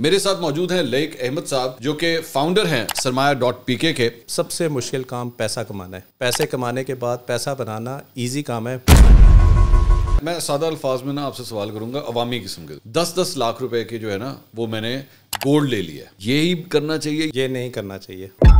मेरे साथ मौजूद हैं लेक अहमद साहब जो के फाउंडर हैं सरमाया डॉट पी के, सबसे मुश्किल काम पैसा कमाना है पैसे कमाने के बाद पैसा बनाना ईजी काम है मैं सादा अल्फाज में ना आपसे सवाल करूंगा अवामी किस्म के दस दस लाख रुपए के जो है ना वो मैंने गोल्ड ले लिया यही करना चाहिए ये नहीं करना चाहिए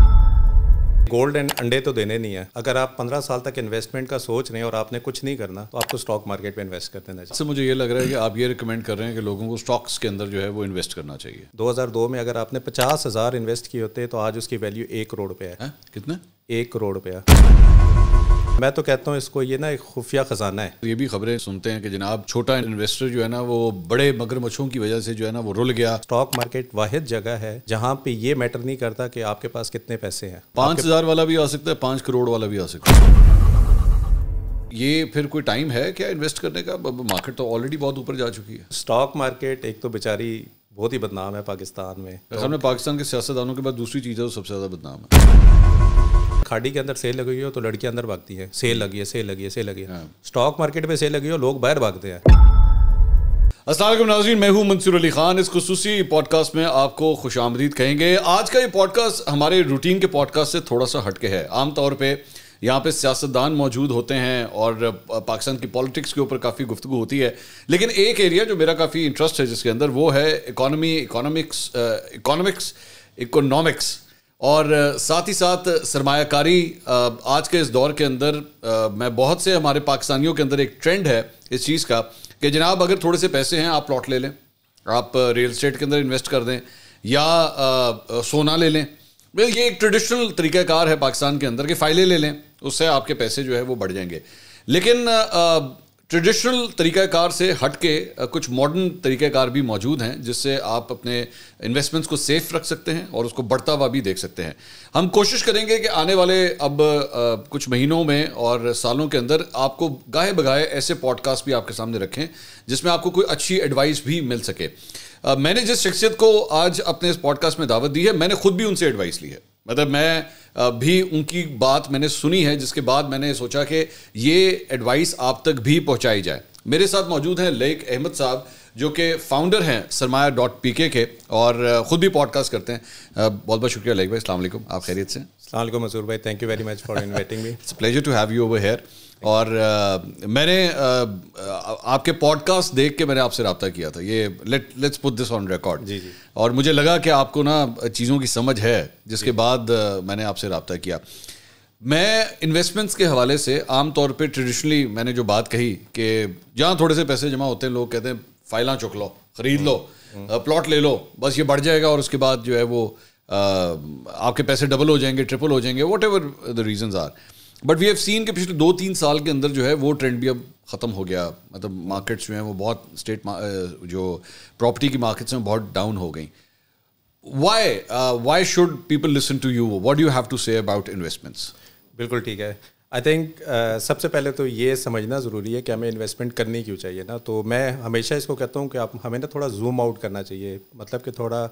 गोल्ड एंड अंडे तो देने नहीं है अगर आप पंद्रह साल तक इन्वेस्टमेंट का सोच रहे हैं और आपने कुछ नहीं करना तो आपको स्टॉक मार्केट में इन्वेस्ट कर देना चाहिए मुझे ये लग रहा है कि आप ये रिकमेंड कर रहे हैं कि लोगों को स्टॉक्स के अंदर जो है वो इन्वेस्ट करना चाहिए दो में अगर आपने पचास हजार इन्वेस्ट किए होते तो आज उसकी वैल्यू एक करोड़ रुपया है कितना एक करोड़ रुपया मैं तो कहता हूँ इसको ये ना एक खुफिया खजाना है ये भी खबरें सुनते हैं कि जनाब छोटा इन्वेस्टर जो है ना वो बड़े मगरमच्छों की वजह से जो है ना वो रुल गया स्टॉक मार्केट वाहिद जगह है जहाँ पे ये मैटर नहीं करता कि आपके पास कितने पैसे हैं पाँच हजार वाला भी आ सकता है पाँच करोड़ वाला भी आ सकता है ये फिर कोई टाइम है क्या इन्वेस्ट करने का मार्केट तो ऑलरेडी बहुत ऊपर जा चुकी है स्टॉक मार्केट एक तो बेचारी बहुत ही बदनाम है पाकिस्तान में तो पाकिस्तान के सियासतदानों के बाद दूसरी चीज़ है सबसे ज़्यादा बदनाम है खाड़ी के अंदर सेल लगी हो तो लड़की अंदर भागती है सेल लगी है सेल लगी है सेल लगी है हाँ। स्टॉक मार्केट में सेल लगी हो लोग बाहर भागते हैं असल नाजीन मैं हूँ मंसूर अली खान इस खसूसी पॉडकास्ट में आपको खुश आमदीद कहेंगे आज का ये पॉडकास्ट हमारे रूटीन के पॉडकास्ट से थोड़ा सा हटके है आमतौर पर यहाँ पे सियासतदान मौजूद होते हैं और पाकिस्तान की पॉलिटिक्स के ऊपर काफ़ी गुफ्तु होती है लेकिन एक एरिया जो मेरा काफ़ी इंटरेस्ट है जिसके अंदर वो है इकॉनमी इकोनॉमिक्स इकोनॉमिक्स इकोनॉमिक्स और साथ ही साथ सरमाकारी आज के इस दौर के अंदर मैं बहुत से हमारे पाकिस्तानियों के अंदर एक ट्रेंड है इस चीज़ का कि जनाब अगर थोड़े से पैसे हैं आप प्लॉट ले लें आप रियल इस्टेट के अंदर इन्वेस्ट कर दें या सोना ले लें ये एक ट्रेडिशनल तरीक़ाकार है पाकिस्तान के अंदर कि फ़ाइलें ले लें उससे आपके पैसे जो है वो बढ़ जाएंगे लेकिन ट्रेडिशनल तरीक़ाकार से हट के कुछ मॉडर्न तरीक़ाकार भी मौजूद हैं जिससे आप अपने इन्वेस्टमेंट्स को सेफ रख सकते हैं और उसको बढ़ता हुआ भी देख सकते हैं हम कोशिश करेंगे कि आने वाले अब कुछ महीनों में और सालों के अंदर आपको गाहे बगाए ऐसे पॉडकास्ट भी आपके सामने रखें जिसमें आपको कोई अच्छी एडवाइस भी मिल सके मैंने जिस शख्सियत को आज अपने इस पॉडकास्ट में दावत दी है मैंने खुद भी उनसे एडवाइस ली है मतलब मैं भी उनकी बात मैंने सुनी है जिसके बाद मैंने सोचा कि ये एडवाइस आप तक भी पहुंचाई जाए मेरे साथ मौजूद हैं लेक अहमद साहब जो कि फाउंडर हैं सरमाया डॉट पी के, और ख़ुद भी पॉडकास्ट करते हैं बहुत बहुत शुक्रिया लेक भाई अल्लाम आप खैरियत से अल्लाम मसूर भाई thank you very much for inviting me it's pleasure to have you over here और uh, मैंने uh, आपके पॉडकास्ट देख के मैंने आपसे रबता किया था ये let let's put this on record और मुझे लगा कि आपको ना चीज़ों की समझ है जिसके बाद uh, मैंने आपसे रबता किया मैं इन्वेस्टमेंट्स के हवाले से आम तौर पे ट्रेडिशनली मैंने जो बात कही कि जहाँ थोड़े से पैसे जमा होते हैं लोग कहते हैं फाइलें चुक लो ख़रीद लो प्लॉट हम्म। ले लो बस ये बढ़ जाएगा और उसके बाद जो है वो आपके पैसे डबल हो जाएंगे ट्रिपल हो जाएंगे whatever the reason are but we have seen के पिछले दो तीन साल के अंदर जो है वो ट्रेंड भी अब ख़त्म हो गया मतलब मार्केट्स जो हैं वो बहुत स्टेट जो प्रॉपर्टी की मार्केट्स हैं बहुत डाउन हो गई why why should people listen to you what you have to say about investments बिल्कुल ठीक है आई थिंक uh, सबसे पहले तो ये समझना ज़रूरी है कि हमें इन्वेस्टमेंट करनी क्यों चाहिए ना तो मैं हमेशा इसको कहता हूँ कि आप हमें ना थोड़ा जूम आउट करना चाहिए मतलब कि थोड़ा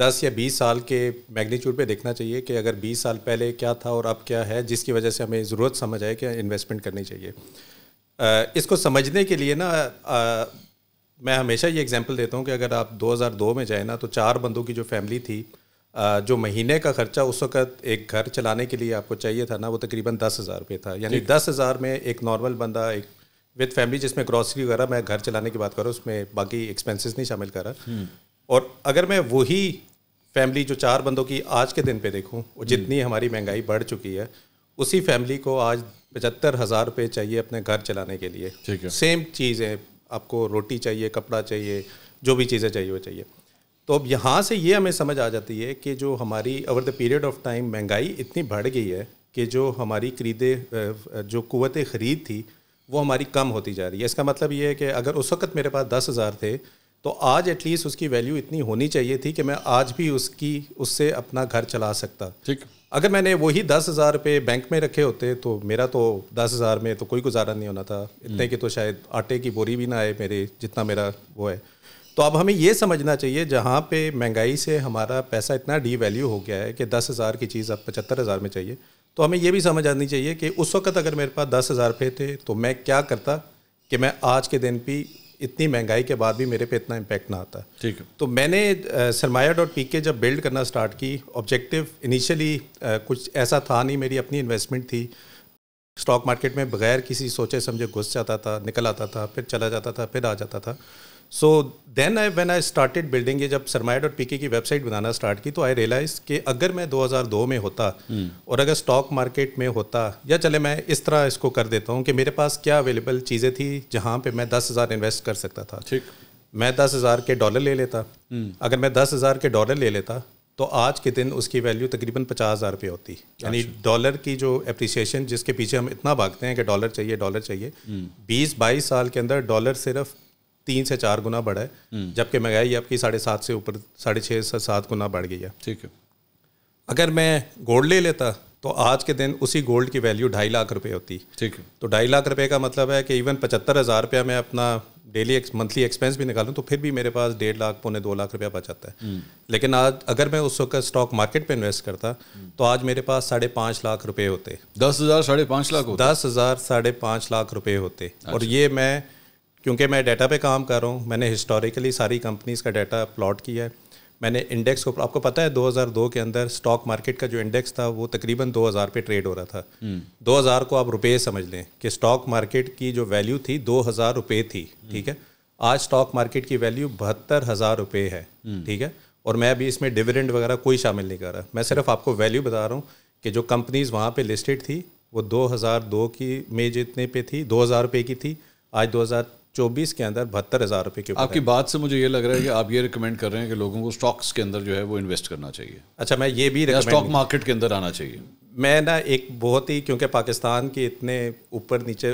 दस या बीस साल के मैग्नीट्यूड पे देखना चाहिए कि अगर बीस साल पहले क्या था और अब क्या है जिसकी वजह से हमें ज़रूरत समझ आए कि इन्वेस्टमेंट करनी चाहिए इसको समझने के लिए ना मैं हमेशा ये एग्जांपल देता हूँ कि अगर आप 2002 में जाए ना तो चार बंदों की जो फैमिली थी जो महीने का खर्चा उस वक्त एक घर चलाने के लिए आपको चाहिए था ना वो तकरीबन दस हज़ार रुपये था यानी दस हज़ार में एक नॉर्मल बंदा एक विद फैमिली जिसमें ग्रॉसरी वगैरह मैं घर चलाने की बात कर रहा हूँ उसमें बाकी एक्सपेंसेस नहीं शामिल कर रहा हम्म। और अगर मैं वही फैमिली जो चार बंदों की आज के दिन पे देखूं और जितनी हम्म। हमारी महंगाई बढ़ चुकी है उसी फैमिली को आज पचहत्तर हज़ार रुपये चाहिए अपने घर चलाने के लिए ठीक है सेम चीज़ें आपको रोटी चाहिए कपड़ा चाहिए जो भी चीज़ें चाहिए वो चाहिए तो अब यहाँ से ये हमें समझ आ जाती है कि जो हमारी over the period of time महंगाई इतनी बढ़ गई है कि जो हमारी खरीदे जो कुत ख़रीद थी वो हमारी कम होती जा रही है इसका मतलब ये है कि अगर उस वक्त मेरे पास दस हज़ार थे तो आज एटलीस्ट उसकी वैल्यू इतनी होनी चाहिए थी कि मैं आज भी उसकी उससे अपना घर चला सकता ठीक अगर मैंने वही दस हज़ार रुपये बैंक में रखे होते तो मेरा तो दस हज़ार में तो कोई गुजारा नहीं होना था इतने हम्म। की तो शायद आटे की बोरी भी ना आए मेरे जितना मेरा वो है तो अब हमें ये समझना चाहिए जहाँ पे महंगाई से हमारा पैसा इतना डी वैल्यू हो गया है कि दस हज़ार की चीज़ अब पचहत्तर हज़ार में चाहिए तो हमें ये भी समझ आनी चाहिए कि उस वक्त अगर मेरे पास दस हज़ार रुपये थे तो मैं क्या करता कि मैं आज के दिन भी इतनी महंगाई के बाद भी मेरे पे इतना इम्पैक्ट ना आता ठीक है तो मैंने सरमाया डॉट पी के जब बिल्ड करना स्टार्ट की ऑब्जेक्टिव इनिशियली कुछ ऐसा था नहीं मेरी अपनी इन्वेस्टमेंट थी स्टॉक मार्केट में बगैर किसी सोचे समझे घुस जाता था निकल आता था फिर चला जाता था फिर आ जाता था so then I when I started building ये जब सरमाया डॉट पी की वेबसाइट बनाना स्टार्ट की तो आई रियलाइज कि अगर मैं 2002 में होता hmm. और अगर स्टॉक मार्केट में होता या चले मैं इस तरह इसको कर देता हूँ कि मेरे पास क्या अवेलेबल चीज़ें थी जहाँ पे मैं दस हज़ार इन्वेस्ट कर सकता था ठीक मैं दस हज़ार के डॉलर ले लेता hmm. अगर मैं दस हज़ार के डॉलर ले लेता तो आज के दिन उसकी वैल्यू तकरीबन पचास हज़ार रुपये होती यानी डॉलर अच्छा। की जो अप्रिसिएशन जिसके पीछे हम इतना भागते हैं कि डॉलर चाहिए डॉलर चाहिए hmm. बीस बाईस साल के अंदर डॉलर सिर्फ तीन से चार गुना बढ़ा है हम्म। जबकि महंगाई आपकी साढ़े सात से ऊपर साढ़े छः से सात गुना बढ़ गई है ठीक है अगर मैं गोल्ड ले लेता तो आज के दिन उसी गोल्ड की वैल्यू ढाई लाख रुपए होती ठीक है तो ढाई लाख रुपए का मतलब है कि इवन पचहत्तर हज़ार रुपया मैं अपना डेली मंथली एक्सपेंस भी निकालूँ तो फिर भी मेरे पास डेढ़ लाख पौने दो लाख रुपया बचाता है हम्म। लेकिन आज अगर मैं उस वक्त स्टॉक मार्केट पे इन्वेस्ट करता हम्म। तो आज मेरे पास साढ़े पाँच लाख रुपए होते दस हज़ार साढ़े पाँच लाख दस हज़ार साढ़े पाँच लाख रुपये होते और अच्छा। ये मैं क्योंकि मैं डाटा पे काम कर रहा हूँ मैंने हिस्टोरिकली सारी कंपनीज़ का डाटा प्लॉट किया है मैंने इंडेक्स को आपको पता है 2002 के अंदर स्टॉक मार्केट का जो इंडेक्स था वो तकरीबन 2000 पे ट्रेड हो रहा था हुँ. हम्म। 2000 को आप रुपये समझ लें कि स्टॉक मार्केट की जो वैल्यू थी दो हज़ार रुपये थी हम्म। ठीक है आज स्टॉक मार्केट की वैल्यू बहत्तर हज़ार रुपये है हम्म। ठीक है और मैं अभी इसमें डिविडेंड वगैरह कोई शामिल नहीं कर रहा मैं सिर्फ आपको वैल्यू बता रहा हूँ कि जो कंपनीज़ वहाँ पर लिस्टेड थी वो 2002 की में जितने पे थी 2000 रुपये की थी आज 2000 चौबीस के अंदर बहत्तर हज़ार रुपये की आपकी बात से मुझे ये लग रहा है कि आप ये रिकमेंड कर रहे हैं कि लोगों को स्टॉक्स के अंदर जो है वो इन्वेस्ट करना चाहिए अच्छा मैं ये भी स्टॉक मार्केट के अंदर आना चाहिए मैं ना एक बहुत ही क्योंकि पाकिस्तान के इतने ऊपर नीचे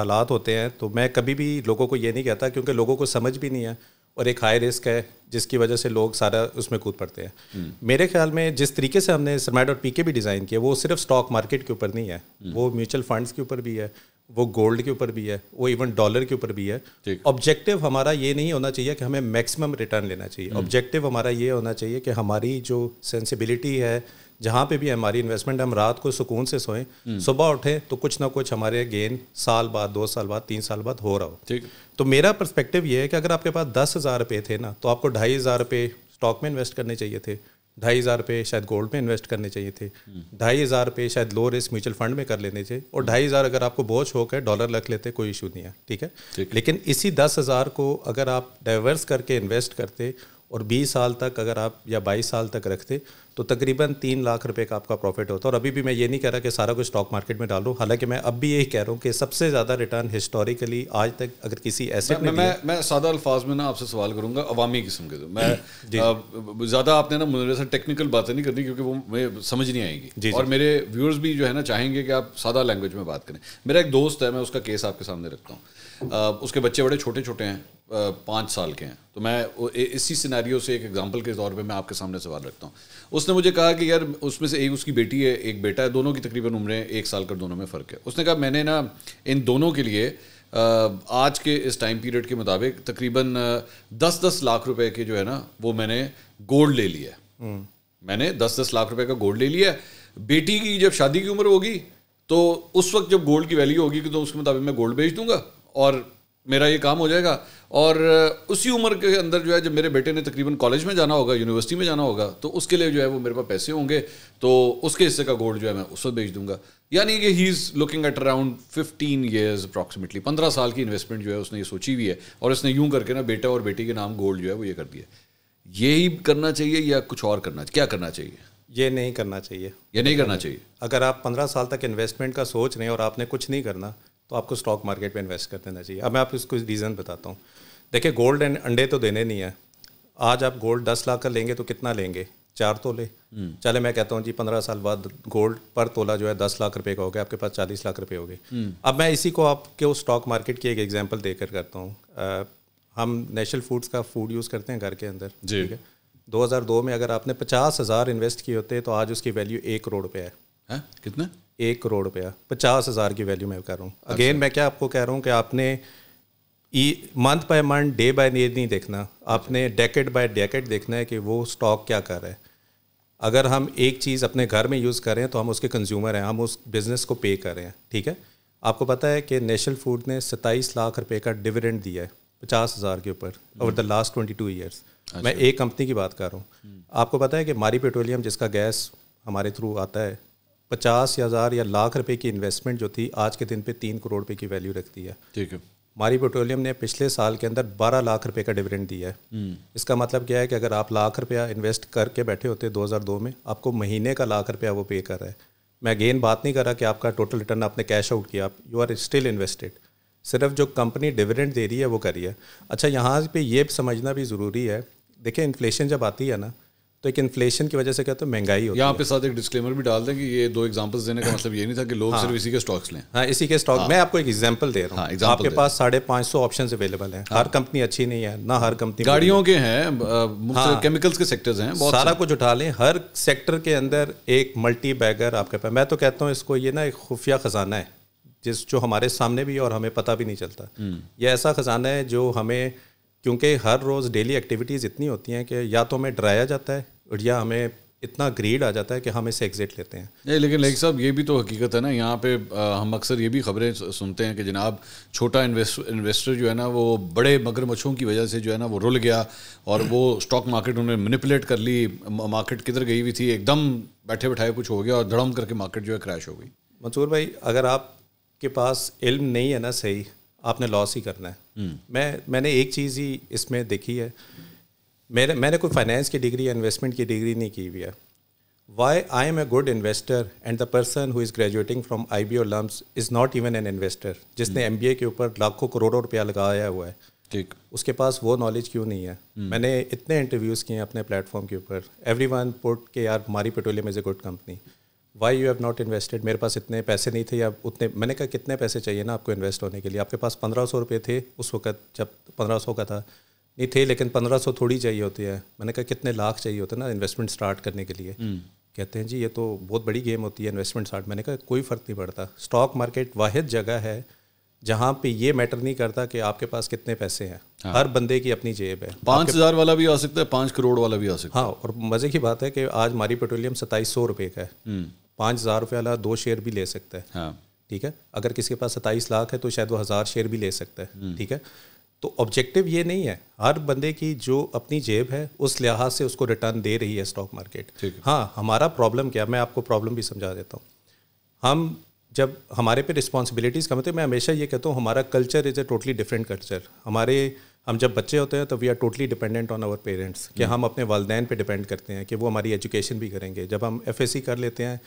हालात होते हैं तो मैं कभी भी लोगों को ये नहीं कहता क्योंकि लोगों को समझ भी नहीं है और एक हाई रिस्क है जिसकी वजह से लोग सारा उसमें कूद पड़ते हैं हम्म। मेरे ख्याल में जिस तरीके से हमने सरमाइड और पीके भी डिज़ाइन किया वो सिर्फ स्टॉक मार्केट के ऊपर नहीं है हम्म। वो म्यूचुअल फंड्स के ऊपर भी है वो गोल्ड के ऊपर भी है वो इवन डॉलर के ऊपर भी है ऑब्जेक्टिव हमारा ये नहीं होना चाहिए कि हमें मैक्सिमम रिटर्न लेना चाहिए ऑब्जेक्टिव हम्म। हमारा ये होना चाहिए कि हमारी जो सेंसिबिलिटी है जहाँ पे भी हमारी इन्वेस्टमेंट हम रात को सुकून से सोएं हम्म। सुबह उठें तो कुछ ना कुछ हमारे गेन साल बाद दो साल बाद तीन साल बाद हो रहा हो ठीक तो मेरा पर्सपेक्टिव ये है कि अगर आपके पास दस हज़ार रुपये थे ना तो आपको ढाई हज़ार रुपये स्टॉक में इन्वेस्ट करने चाहिए थे ढाई हज़ार रुपये शायद गोल्ड में इन्वेस्ट करने चाहिए थे हम्म। ढाई हज़ार रुपये शायद लो रिस्क म्यूचुअल फंड में कर लेने चाहिए और हम्म। ढाई हज़ार अगर आपको बहुत शौक है डॉलर रख लेते कोई इशू नहीं है ठीक है ठीक। लेकिन इसी दस हज़ार को अगर आप डाइवर्स करके इन्वेस्ट करते और बीस साल तक अगर आप या बाईस साल तक रखते तो तकरीबन तीन लाख रुपए का आपका प्रॉफिट होता है और अभी भी मैं ये नहीं कह रहा कि सारा कुछ स्टॉक मार्केट में डालूं हालांकि मैं अब भी यही कह रहा हूँ कि सबसे ज़्यादा रिटर्न हिस्टोरिकली आज तक अगर किसी ऐसे मैं, मैं मैं सादा अल्फाज में ना आपसे सवाल करूँगा अवामी किस्म के मैं ज़्यादा आपने ना मुझे टेक्निकल बातें नहीं करनी क्योंकि वो मैं समझ नहीं आएंगी और मेरे व्यूअर्स भी जो है ना चाहेंगे कि आप सादा लैंग्वेज में बात करें मेरा एक दोस्त है मैं उसका केस आपके सामने रखता हूँ उसके बच्चे बड़े छोटे छोटे हैं पाँच साल के हैं तो मैं इसी सिनेरियो से एक एग्जांपल के तौर पे मैं आपके सामने सवाल रखता हूँ उसने मुझे कहा कि यार उसमें से एक उसकी बेटी है एक बेटा है दोनों की तकरीबन उम्रें एक साल का दोनों में फ़र्क है उसने कहा मैंने ना इन दोनों के लिए आज के इस टाइम पीरियड के मुताबिक तकरीबन दस दस लाख रुपए के जो है ना वो मैंने गोल्ड ले लिया है हम्म। मैंने दस दस लाख रुपए का गोल्ड ले लिया है बेटी की जब शादी की उम्र होगी तो उस वक्त जब गोल्ड की वैल्यू होगी तो उसके मुताबिक मैं गोल्ड बेच दूंगा और मेरा ये काम हो जाएगा और उसी उम्र के अंदर जो है जब मेरे बेटे ने तकरीबन कॉलेज में जाना होगा यूनिवर्सिटी में जाना होगा तो उसके लिए जो है वो मेरे पास पैसे होंगे तो उसके हिस्से का गोल्ड जो है मैं उस वक्त बेच दूंगा यानी कि he is looking at around fifteen years approximately पंद्रह साल की इन्वेस्टमेंट जो है उसने ये सोची हुई है और इसने यूँ करके ना बेटा और बेटी के नाम गोल्ड जो है वो ये कर दिया यही करना चाहिए या कुछ और करना क्या करना चाहिए ये नहीं करना चाहिए ये नहीं करना चाहिए अगर आप पंद्रह साल तक इन्वेस्टमेंट का सोच रहे हैं और आपने कुछ नहीं करना तो आपको स्टॉक मार्केट में इन्वेस्ट कर देना चाहिए अब मैं आपको कुछ रीज़न बताता हूँ देखिए गोल्ड एंड अंडे तो देने नहीं है आज आप गोल्ड दस लाख का लेंगे तो कितना लेंगे चार तोले हम्म। चले मैं कहता हूँ जी पंद्रह साल बाद गोल्ड पर तोला जो है दस लाख रुपए का हो गया आपके पास चालीस लाख रुपए हो गए हम्म। अब मैं इसी को आपके उस स्टॉक मार्केट की एक एग्जांपल देकर करता हूँ हम नेशनल फूड्स का फूड यूज़ करते हैं घर के अंदर ठीक है 2002 में अगर आपने पचास हज़ार इन्वेस्ट किए होते तो आज उसकी वैल्यू एक करोड़ रुपये है कितना एक करोड़ रुपया पचास हज़ार की वैल्यू मैं कह रहा हूँ अगेन मैं क्या आपको कह रहा हूँ कि आपने ई month by month day by day नहीं देखना आपने डेकेट बाय डेकेट देखना है कि वो स्टॉक क्या कर रहा है अगर हम एक चीज़ अपने घर में यूज़ करें तो हम उसके कंज्यूमर हैं हम उस बिज़नेस को पे कर रहे हैं ठीक है आपको पता है कि नेशनल फूड ने सत्ताईस लाख रुपए का डिविडेंड दिया है पचास हज़ार के ऊपर over the last twenty two years मैं एक कंपनी की बात कर रहा हूँ हम्म। आपको पता है कि मारी पेट्रोलियम जिसका गैस हमारे थ्रू आता है पचास हज़ार या लाख रुपए की इन्वेस्टमेंट जो थी आज के दिन पे तीन करोड़ रुपए की वैल्यू रखती है ठीक है मारी पेट्रोलियम ने पिछले साल के अंदर बारह लाख रुपए का डिविडेंड दिया है हम्म। इसका मतलब क्या है कि अगर आप लाख रुपया इन्वेस्ट करके बैठे होते दो हज़ार दो में आपको महीने का लाख रुपया वो पे कर रहा है मैं अगेन बात नहीं कर रहा कि आपका टोटल रिटर्न आपने कैश आउट किया आप यू आर स्टिल इन्वेस्टेड सिर्फ जो कंपनी डिविडेंड दे रही है वो करिए है अच्छा यहाँ पे ये समझना भी ज़रूरी है देखिए इन्फ्लेशन जब आती है ना तो एक इन्फ्लेशन की वजह से क्या तो महंगाई होती यहाँ पे साथ एक डिस्क्लेमर भी डाल दें कि ये दो एग्जांपल्स देने का हाँ। मतलब ये नहीं था कि लोग हाँ, सिर्फ इसी के स्टॉक्स लें हाँ इसी के स्टॉक हाँ, मैं आपको एक एग्जांपल दे रहा हूँ हाँ, आपके पास साढ़े पाँच सौ ऑप्शन अवेलेबल है हाँ, हर कंपनी अच्छी नहीं है ना हर कंपनी गाड़ियों के हैं केमिकल्स हाँ। के सेक्टर्स हैं सारा कुछ उठा लें हर सेक्टर के अंदर एक मल्टी बैगर आपके पास मैं तो कहता हूँ इसको ये ना एक खुफिया खजाना है जिस जो हमारे सामने भी और हमें पता भी नहीं चलता हम्म। ये ऐसा खजाना है जो हमें क्योंकि हर रोज़ डेली एक्टिविटीज़ इतनी होती हैं कि या तो हमें डराया जाता है या हमें इतना ग्रेड आ जाता है कि हम इसे एग्जिट लेते हैं नहीं लेकिन लाइक साहब ये भी तो हकीकत है ना यहाँ पे हम अक्सर ये भी खबरें सुनते हैं कि जनाब छोटा इन्वेस्टर जो है ना वो बड़े मगरमच्छों की वजह से जो है ना वो रुल गया और वो स्टॉक मार्केट उन्होंने मैनिपुलेट कर ली मार्केट किधर गई हुई थी एकदम बैठे बैठाए कुछ हो गया और धड़म करके मार्केट जो है क्रैश हो गई मंसूर भाई अगर आपके पास इल्म नहीं है ना सही आपने लॉस ही करना है हम्म। मैं मैंने एक चीज़ ही इसमें देखी है मेरे मैंने कोई फाइनेंस की डिग्री या इन्वेस्टमेंट की डिग्री नहीं की हुई है why I am a good investor and the person who is graduating from I B O LUMS is not even an investor जिसने एम बी ए के ऊपर लाखों करोड़ों रुपया लगाया हुआ है ठीक उसके पास वो नॉलेज क्यों नहीं है hmm. मैंने इतने इंटरव्यूज़ किए हैं अपने प्लेटफॉर्म के ऊपर एवरी वन पुट के यार Mari petroleum is a good company why you have not invested मेरे पास इतने पैसे नहीं थे या उतने मैंने कहा कितने पैसे चाहिए ना आपको इन्वेस्ट होने के लिए आपके पास पंद्रह सौ रुपये थे उस वक्त जब पंद्रह सौ का था नहीं थे लेकिन पंद्रह सौ थोड़ी चाहिए होती है मैंने कहा कितने लाख चाहिए होते हैं ना इन्वेस्टमेंट स्टार्ट करने के लिए हम्म। कहते हैं जी ये तो बहुत बड़ी गेम होती है इन्वेस्टमेंट स्टार्ट मैंने कहा कोई फ़र्क नहीं पड़ता स्टॉक मार्केट वाहिद जगह है जहाँ पे ये मैटर नहीं करता कि आपके पास कितने पैसे हैं हाँ। हर बंदे की अपनी जेब है पाँच हज़ार वाला भी आ सकता है पाँच करोड़ वाला भी आ सकता है हाँ और मज़े की बात है कि आज मारी पेट्रोलियम सताईस सौ रुपये का है हम्म। पाँच हज़ार रुपये वाला दो शेयर भी ले सकता है हाँ। ठीक है अगर किसी के पास सताईस लाख है तो शायद वो हज़ार शेयर भी ले सकता है हम्म। ठीक है तो ऑब्जेक्टिव ये नहीं है हर बंदे की जो अपनी जेब है उस लिहाज से उसको रिटर्न दे रही है स्टॉक मार्केट हाँ हमारा प्रॉब्लम क्या मैं आपको प्रॉब्लम भी समझा देता हूँ हम जब हमारे पे रिस्पॉन्सिबिलिटीज़ कम होते हैं मैं हमेशा ये कहता हूँ हमारा culture is a totally different culture हमारे हम जब बच्चे होते हैं तो we are totally dependent on our parents कि हम्म। हम अपने वालदेन पे डिपेंड करते हैं कि वो हमारी एजुकेशन भी करेंगे जब हम एफ कर लेते हैं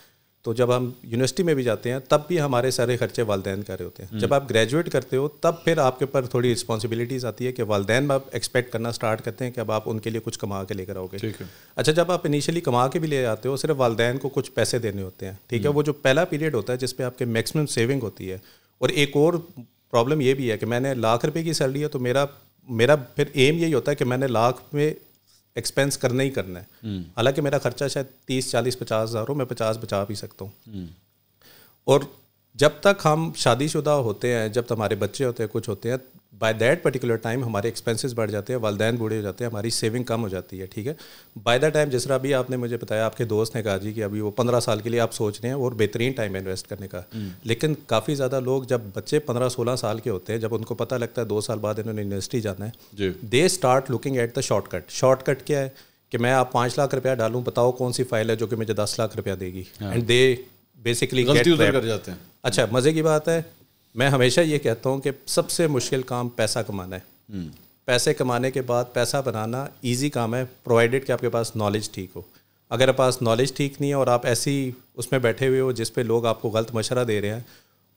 तो जब हम यूनिवर्सिटी में भी जाते हैं तब भी हमारे सारे खर्चे वालदेन कर रहे होते हैं जब हम्म। आप ग्रेजुएट करते हो तब फिर आपके ऊपर थोड़ी रिस्पॉन्सिबिलिटीज़ आती है कि वालदेन आप एक्सपेक्ट करना स्टार्ट करते हैं कि अब आप उनके लिए कुछ कमा के लेकर आओगे अच्छा जब आप इनिशियली कमा के भी ले जाते हो सिर्फ वालदेन को कुछ पैसे देने होते हैं ठीक है हम्म। वो जो पहला पीरियड होता है जिसपे आपके मैक्सिमम सेविंग होती है और एक और प्रॉब्लम ये भी है कि मैंने लाख रुपये की सैलरी है तो मेरा मेरा फिर एम यही होता है कि मैंने लाख में एक्सपेंस करना ही करना है हम्म। हालांकि मेरा खर्चा शायद तीस चालीस पचास हज़ार हो मैं पचास बचा भी सकता हूँ हम्म। और जब तक हम शादीशुदा होते हैं जब तक हमारे बच्चे होते हैं कुछ होते हैं बाय दैट पर्टिकुलर टाइम हमारे एक्सपेंसेस बढ़ जाते हैं वालदेन बूढ़े हो जाते हैं हमारी सेविंग कम हो जाती है ठीक है बाय द टाइम जिस तरह अभी आपने मुझे बताया आपके दोस्त ने कहा जी कि अभी वो पंद्रह साल के लिए आप सोच रहे हैं और बेहतरीन टाइम है इन्वेस्ट करने का हम्म। लेकिन काफ़ी ज़्यादा लोग जब बच्चे पंद्रह सोलह साल के होते हैं जब उनको पता लगता है दो साल बाद इन्होंने यूनिवर्सिटी जाना है they start looking at the shortcut shortcut क्या है कि मैं आप पाँच लाख रुपया डालूँ बताओ कौन सी फाइल है जो कि मुझे दस लाख रुपया देगी एंड दे बेसिकली कर जाते हैं अच्छा मज़े की बात है मैं हमेशा ये कहता हूँ कि सबसे मुश्किल काम पैसा कमाना है हम्म। पैसे कमाने के बाद पैसा बनाना इजी काम है प्रोवाइडेड कि आपके पास नॉलेज ठीक हो अगर आपके पास नॉलेज ठीक नहीं है और आप ऐसी उसमें बैठे हुए हो जिस पे लोग आपको गलत मशरा दे रहे हैं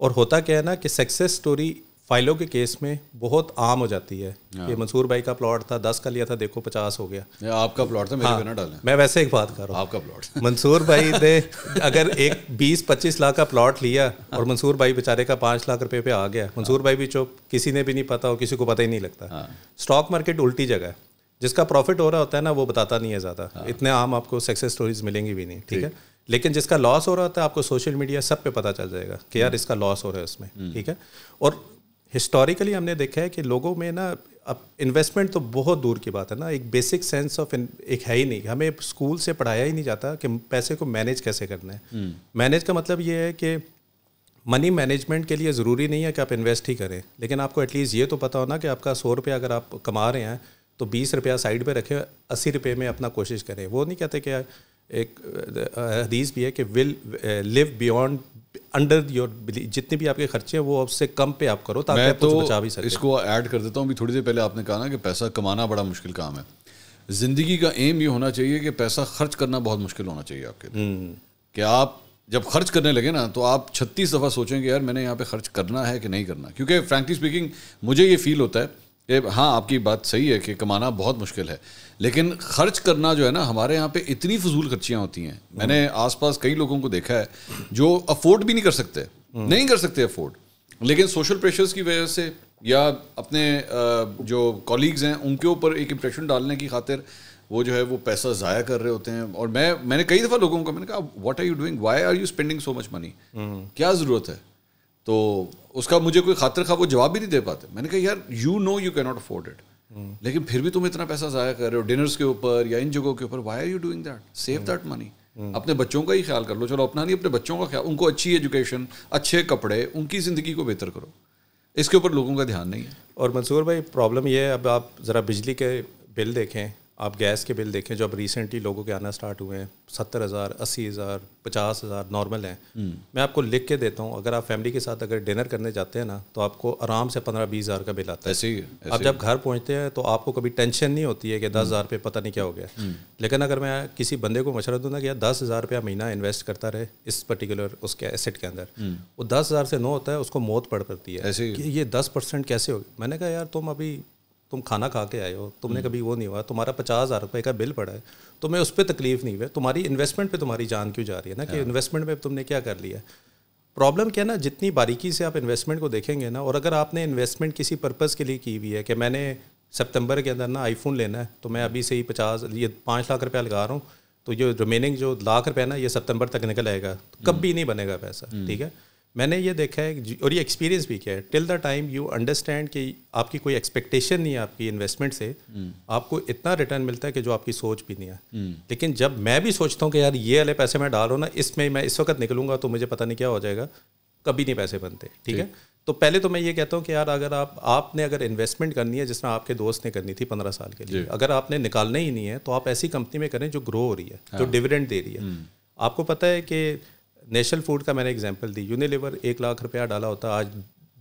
और होता क्या है ना कि सक्सेस स्टोरी फाइलों के केस में बहुत आम हो जाती है हाँ। ये मंसूर भाई का प्लॉट था दस का लिया था देखो पचास हो गया आपका प्लॉट था मेरे हाँ, ना डालें मैं वैसे एक बात कर रहा हूँ आपका प्लॉट मंसूर भाई ने अगर एक बीस पच्चीस लाख का प्लॉट लिया और मंसूर भाई बेचारे का पाँच लाख रुपए पे आ गया मंसूर भाई भी चुप किसी ने भी नहीं पता और किसी को पता ही नहीं लगता हाँ। स्टॉक मार्केट उल्टी जगह है जिसका प्रॉफिट हो रहा होता है ना वो बताता नहीं है ज़्यादा हाँ। इतने आम आपको सक्सेस स्टोरीज मिलेंगी भी नहीं ठीक है लेकिन जिसका लॉस हो रहा होता है आपको सोशल मीडिया सब पे पता चल जाएगा कि यार इसका लॉस हो रहा है उसमें हम्म। ठीक है और हिस्टोरिकली हमने देखा है कि लोगों में ना अब इन्वेस्टमेंट तो बहुत दूर की बात है ना एक बेसिक सेंस ऑफ एक है ही नहीं हमें स्कूल से पढ़ाया ही नहीं जाता कि पैसे को मैनेज कैसे करना है मैनेज हम्म। का मतलब ये है कि मनी मैनेजमेंट के लिए ज़रूरी नहीं है कि आप इन्वेस्ट ही करें लेकिन आपको एटलीस्ट ये तो पता होना कि आपका सौ रुपया अगर आप कमा रहे हैं तो बीस रुपया साइड पर रखें अस्सी रुपये में अपना कोशिश करें वो नहीं कहते कि एक हदीस भी है कि will live beyond under your जितने भी आपके खर्चे हैं वो उससे कम पे आप करो ताकि तो बचा भी सकें इसको ऐड कर देता हूँ भी थोड़ी देर पहले आपने कहा ना कि पैसा कमाना बड़ा मुश्किल काम है ज़िंदगी का एम ये होना चाहिए कि पैसा खर्च करना बहुत मुश्किल होना चाहिए आपके लिए हम्म। कि आप जब खर्च करने लगे ना तो आप छत्तीस दफ़ा सोचेंगे यार मैंने यहाँ पे खर्च करना है कि नहीं करना क्योंकि फ्रेंकली स्पीकिंग मुझे ये फील होता है हाँ आपकी बात सही है कि कमाना बहुत मुश्किल है लेकिन खर्च करना जो है ना हमारे यहाँ पे इतनी फजूल खर्चियाँ होती हैं हम्म। मैंने आसपास कई लोगों को देखा है जो अफोर्ड भी नहीं कर सकते हम्म। नहीं कर सकते अफोर्ड लेकिन सोशल प्रेशर्स की वजह से या अपने जो कॉलीग्स हैं उनके ऊपर एक इम्प्रेशन डालने की खातिर वो जो है वो पैसा ज़ाया कर रहे होते हैं और मैं मैंने कई दफ़ा लोगों को मैंने कहा what are you doing why are you spending so much money क्या ज़रूरत है तो उसका मुझे कोई खातर खा वो जवाब भी नहीं दे पाते मैंने कहा यार you know you can not afford it लेकिन फिर भी तुम इतना पैसा ज़ाया कर रहे हो डिनर्स के ऊपर या इन जगहों के ऊपर why are you doing that save that money अपने बच्चों का ही ख्याल कर लो चलो अपना नहीं अपने बच्चों का ख्याल उनको अच्छी एजुकेशन अच्छे कपड़े उनकी ज़िंदगी को बेहतर करो इसके ऊपर लोगों का ध्यान नहीं है और मंसूर भाई प्रॉब्लम ये है अब आप ज़रा बिजली के बिल देखें आप गैस के बिल देखें जो अब रिसेंटली लोगों के आना स्टार्ट हुए हैं सत्तर हज़ार अस्सी हज़ार पचास हज़ार नॉर्मल हैं हम्म। मैं आपको लिख के देता हूँ अगर आप फैमिली के साथ अगर डिनर करने जाते हैं ना तो आपको आराम से पंद्रह बीस हज़ार का बिल आता है ऐसे ही आप जब घर पहुँचते हैं तो आपको कभी टेंशन नहीं होती है कि दस हज़ार हम्म। रुपये पता नहीं क्या हो गया हम्म। लेकिन अगर मैं किसी बंदे को मशरा दूँ ना कि यार दस हज़ार रुपया महीना इन्वेस्ट करता रहे इस पर्टिकुलर उसके एसेट के अंदर वो दस हज़ार से नो होता है उसको मौत पड़ पड़ती है ये दस परसेंट कैसे हो मैंने कहा यार तुम अभी तुम खाना खा के आए हो तुमने हम्म। कभी वो नहीं हुआ तुम्हारा पचास हज़ार रुपये का बिल पड़ा है तो मैं उस पर तकलीफ नहीं हुआ तुम्हारी इन्वेस्टमेंट पे तुम्हारी जान क्यों जा रही है ना कि इन्वेस्टमेंट हाँ। में तुमने क्या कर लिया प्रॉब्लम क्या है ना जितनी बारीकी से आप इन्वेस्टमेंट को देखेंगे ना और अगर आपने इन्वेस्टमेंट किसी पर्पज़ के लिए की हुई है कि मैंने सितंबर के अंदर ना आईफोन लेना है तो मैं अभी से ही पचास ये पाँच लाख रुपया लगा रहा हूँ तो ये रिमेनिंग जो लाख रुपया ना ये सितंबर तक निकल आएगा तो कब भी हम्म। नहीं बनेगा पैसा हम्म। ठीक है मैंने ये देखा है और ये एक्सपीरियंस भी किया है till the time you understand कि आपकी कोई एक्सपेक्टेशन नहीं है आपकी इन्वेस्टमेंट से hmm. आपको इतना रिटर्न मिलता है कि जो आपकी सोच भी नहीं है hmm. लेकिन जब मैं भी सोचता हूँ कि यार ये वाले पैसे मैं डालू ना इसमें मैं इस वक्त निकलूंगा तो मुझे पता नहीं क्या हो जाएगा कभी नहीं पैसे बनते ठीक है तो पहले तो मैं ये कहता हूँ कि यार अगर आप आपने अगर इन्वेस्टमेंट करनी है जिसमें आपके दोस्त ने करनी थी पंद्रह साल के लिए अगर आपने निकालना ही नहीं है तो आप ऐसी कंपनी में करें जो ग्रो हो रही है जो डिविडेंड हाँ। दे रही है hmm. आपको पता है कि नेशनल फूड का मैंने एग्जाम्पल दी यूनिलीवर एक लाख रुपया डाला होता आज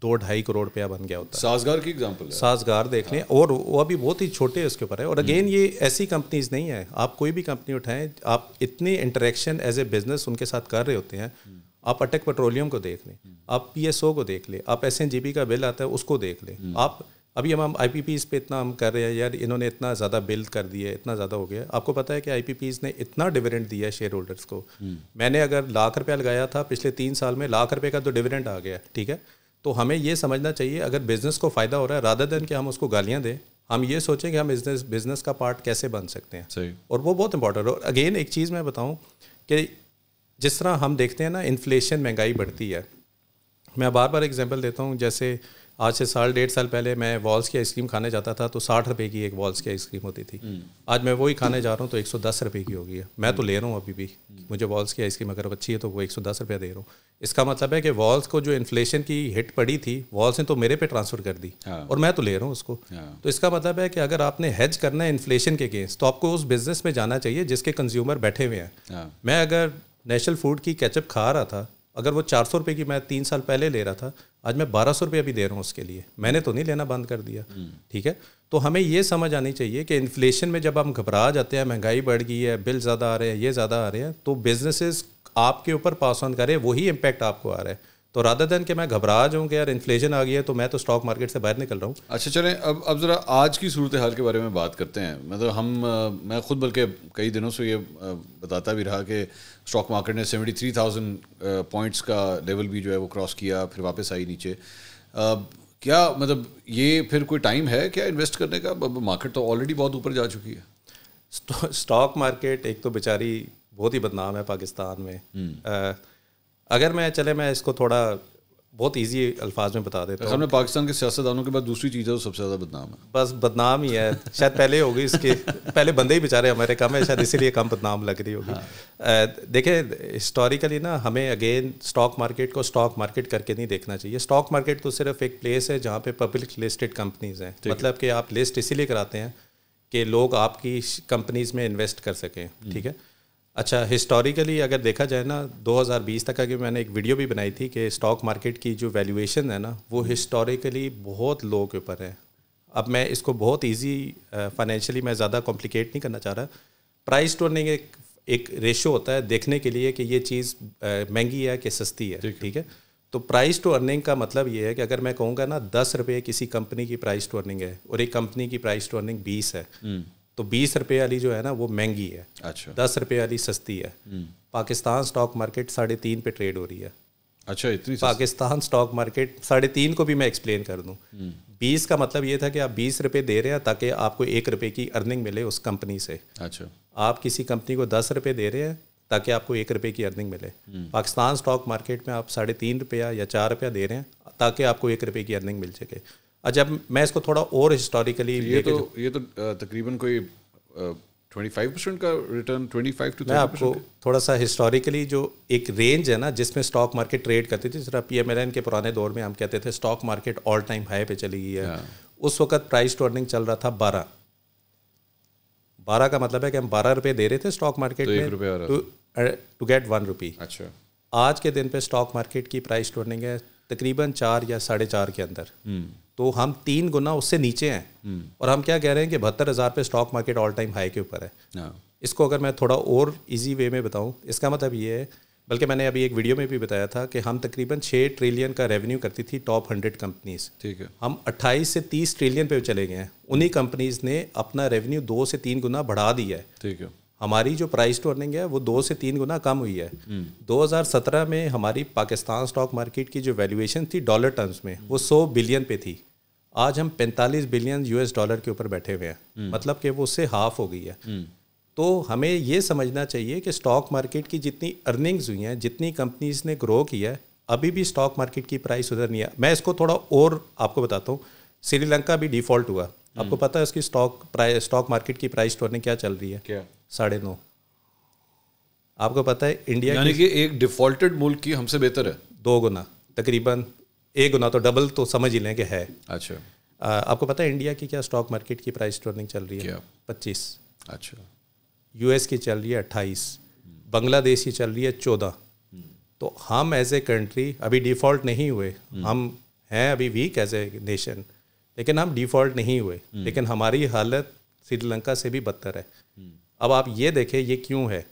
दो ढाई करोड़ रुपया बन गया होता साजगार की एग्जाम्पल साजगार देख लें हाँ। और वो अभी बहुत ही छोटे उसके ऊपर है और अगेन हम्म। ये ऐसी कंपनीज नहीं है आप कोई भी कंपनी उठाएं आप इतनी इंटरेक्शन एज ए बिजनेस उनके साथ कर रहे होते हैं हम्म। आप अटक पेट्रोलियम को देख लें आप पी को देख लें आप एस का बिल आता है उसको देख लें हम्म। आप अभी हम आई पी पे इतना हम कर रहे हैं यार इन्होंने इतना ज़्यादा बिल कर दिया इतना ज़्यादा हो गया आपको पता है कि आई ने इतना डिविडेंड दिया है शेयर होल्डर्स को हम्म। मैंने अगर लाख रुपया लगाया था पिछले तीन साल में लाख रुपये का तो डिविडेंड आ गया ठीक है तो हमें ये समझना चाहिए अगर बिज़नेस को फ़ायदा हो रहा है राधा दिन कि हम उसको गालियाँ दें हम ये सोचें कि हम बिजनेस बिजनेस का पार्ट कैसे बन सकते हैं और वो बहुत इंपॉर्टेंट और अगेन एक चीज़ मैं बताऊँ कि जिस तरह हम देखते हैं ना इन्फ्लेशन महंगाई बढ़ती है मैं बार बार एग्जाम्पल देता हूँ जैसे आज से साल डेढ़ साल पहले मैं वॉल्स की आइसक्रीम खाने जाता था तो साठ रुपये की एक वॉल्स की आइसक्रीम होती थी हम्म। आज मैं वही खाने जा रहा हूँ तो एक सौ दस रुपये की होगी मैं तो ले रहा हूँ अभी भी हम्म। मुझे वॉल्स की आइसक्रीम अगर अच्छी है तो वो एक सौ दस रुपया दे रहा हूँ इसका मतलब है कि वॉल्स को जो इन्फ्लेशन की हिट पड़ी थी वॉल्स ने तो मेरे पे ट्रांसफ़र कर दी हाँ। और मैं तो ले रहा हूँ उसको हाँ। तो इसका मतलब है कि अगर आपने हेज करना है इन्फ्लेशन के अगेंस्ट तो आपको उस बिज़नेस में जाना चाहिए जिसके कंज्यूमर बैठे हुए हैं हाँ। मैं अगर नेशनल फूड की कैचअप खा रहा था अगर वो चार सौ रुपये की मैं तीन साल पहले ले रहा था आज मैं बारह सौ रुपया भी दे रहा हूँ उसके लिए मैंने तो नहीं लेना बंद कर दिया हम्म। ठीक है तो हमें ये समझ आनी चाहिए कि इन्फ्लेशन में जब हम घबरा जाते हैं महंगाई बढ़ गई है बिल ज़्यादा आ रहे हैं ये ज़्यादा आ रहे हैं तो बिजनेसेस आपके ऊपर पास ऑन करें वही इम्पैक्ट आपको आ रहा है तो राधा दिन कि मैं घबरा जाऊँ कि यार इन्फ्लेशन आ गई है तो मैं तो स्टॉक मार्केट से बाहर निकल रहा हूँ अच्छा चलें अब अब ज़रा आज की सूरत हाल के बारे में बात करते हैं मतलब हम मैं खुद बल्कि कई दिनों से ये बताता भी रहा कि स्टॉक मार्केट ने सेवेंटी थ्री थाउजेंड पॉइंट्स का लेवल भी जो है वो क्रॉस किया फिर वापस आई नीचे क्या मतलब ये फिर कोई टाइम है क्या इन्वेस्ट करने का मार्केट तो ऑलरेडी बहुत ऊपर जा चुकी है स्टॉक मार्केट एक तो बेचारी बहुत ही बदनाम है पाकिस्तान में हम्म। अगर मैं चले मैं इसको थोड़ा बहुत ईजी अल्फाज में बता देता हूँ पाकिस्तान के सियासतदानों के बाद दूसरी चीज़ है सबसे ज़्यादा बदनाम है बस बदनाम ही है शायद पहले होगी इसके पहले बंदे ही बेचारे हमारे कम है शायद इसीलिए कम बदनाम लग रही होगी देखें हाँ। देखिए हिस्टोरिकली ना हमें अगेन स्टॉक मार्केट को स्टॉक मार्केट करके नहीं देखना चाहिए स्टॉक मार्केट तो सिर्फ एक प्लेस है जहाँ पे पब्लिक लिस्टेड कंपनीज हैं मतलब कि आप लिस्ट इसीलिए कराते हैं कि लोग आपकी कंपनीज में इन्वेस्ट कर सकें हम्म। ठीक है अच्छा हिस्टोरिकली अगर देखा जाए ना 2020 तक अगर मैंने एक वीडियो भी बनाई थी कि स्टॉक मार्केट की जो वैल्यूएशन है ना वो हिस्टोरिकली हम्म। बहुत लो के ऊपर है अब मैं इसको बहुत इजी फाइनेंशियली मैं ज़्यादा कॉम्प्लिकेट नहीं करना चाह रहा प्राइस टू अर्निंग एक एक रेशो होता है देखने के लिए कि ये चीज़ महंगी है कि सस्ती है ठीक है तो प्राइस टू अर्निंग का मतलब ये है कि अगर मैं कहूँगा ना दस रुपये किसी कंपनी की प्राइस टू अर्निंग है और एक कंपनी की प्राइस टू अर्निंग बीस है हम्म। तो बीस रुपये वाली जो है ना वो महंगी है अच्छा दस रुपये वाली सस्ती है हम्म। पाकिस्तान स्टॉक मार्केट साढ़े तीन पे ट्रेड हो रही है अच्छा इतनी पाकिस्तान स्टॉक मार्केट साढ़े तीन को भी मैं एक्सप्लेन कर दूँ हम्म। बीस का मतलब ये था कि आप बीस रुपये दे रहे हैं ताकि आपको एक रुपये की अर्निंग मिले उस कंपनी से अच्छा आप किसी कंपनी को दस रुपये दे रहे हैं ताकि आपको एक रुपये की अर्निंग मिले हम्म। पाकिस्तान स्टॉक मार्केट में आप साढ़े तीन रुपया या चार रुपया दे रहे हैं ताकि आपको एक रुपये की अर्निंग मिल सके जब अच्छा, मैं इसको थोड़ा और हिस्टोरिकली तो, ये तो ये तो तकरीबन कोई ट्वेंटी फाइव परसेंट का रिटर्न ट्वेंटी फाइव टू मैं आपको थोड़ा सा हिस्टोरिकली जो एक रेंज है ना जिसमें स्टॉक मार्केट ट्रेड करती थी सिर्फ पी एम एल एन के पुराने दौर में हम कहते थे stock market all time high पे चली गई है हाँ। उस वक्त प्राइस टू अर्निंग चल रहा था बारह बारह का मतलब है कि हम बारह रुपये दे रहे थे स्टॉक तो मार्केट में टू गेट वन रुपी अच्छा आज के दिन पे स्टॉक मार्केट की प्राइस टू अर्निंग है तकरीबन चार या साढ़े चार के अंदर हम्म। तो हम तीन गुना उससे नीचे हैं हम्म। और हम क्या कह रहे हैं कि बहत्तर हज़ार पे stock market all time high के ऊपर है हाँ। इसको अगर मैं थोड़ा और इजी वे में बताऊं इसका मतलब ये है बल्कि मैंने अभी एक वीडियो में भी बताया था कि हम तकरीबन छः ट्रिलियन का रेवेन्यू करती थी टॉप हंड्रेड कंपनीज ठीक है हम अट्ठाईस से तीस ट्रिलियन पे चले गए हैं उन्हीं कंपनीज ने अपना रेवेन्यू दो से तीन गुना बढ़ा दिया है ठीक है हमारी जो प्राइस टू अर्निंग है वो दो से तीन गुना कम हुई है 2017 हम्म। में हमारी पाकिस्तान स्टॉक मार्केट की जो वैल्यूएशन थी डॉलर टर्म्स में वो 100 बिलियन पे थी आज हम 45 बिलियन यूएस डॉलर के ऊपर बैठे हुए हैं हम्म। मतलब कि वो उससे हाफ हो गई है हम्म। तो हमें ये समझना चाहिए कि स्टॉक मार्केट की जितनी अर्निंग्स हुई हैं जितनी कंपनीज ने ग्रो किया है अभी भी स्टॉक मार्केट की प्राइस उधर नहीं है मैं इसको थोड़ा और आपको बताता हूँ श्रीलंका भी डिफॉल्ट हुआ हम्म। आपको पता है उसकी स्टॉक प्राइस स्टॉक मार्केट की प्राइस टोरने क्या चल रही है क्या साढ़े नौ आपको पता है इंडिया यानी कि एक डिफॉल्टेड मुल्क की हमसे बेहतर है दो गुना तकरीबन एक गुना तो डबल तो समझ ही लें कि है अच्छा आ, आपको पता है इंडिया की क्या स्टॉक मार्केट की प्राइस टर्निंग चल रही है पच्चीस अच्छा यूएस की चल रही है अट्ठाईस बांग्लादेश की चल रही है चौदह तो हम एज ए कंट्री अभी डिफ़ॉल्ट नहीं हुए हम्म। हम हैं अभी वीक एज ए नेशन लेकिन हम डिफ़ॉल्ट नहीं हुए हम्म। लेकिन हमारी हालत श्रीलंका से भी बदतर है हम्म। अब आप ये देखें ये क्यों है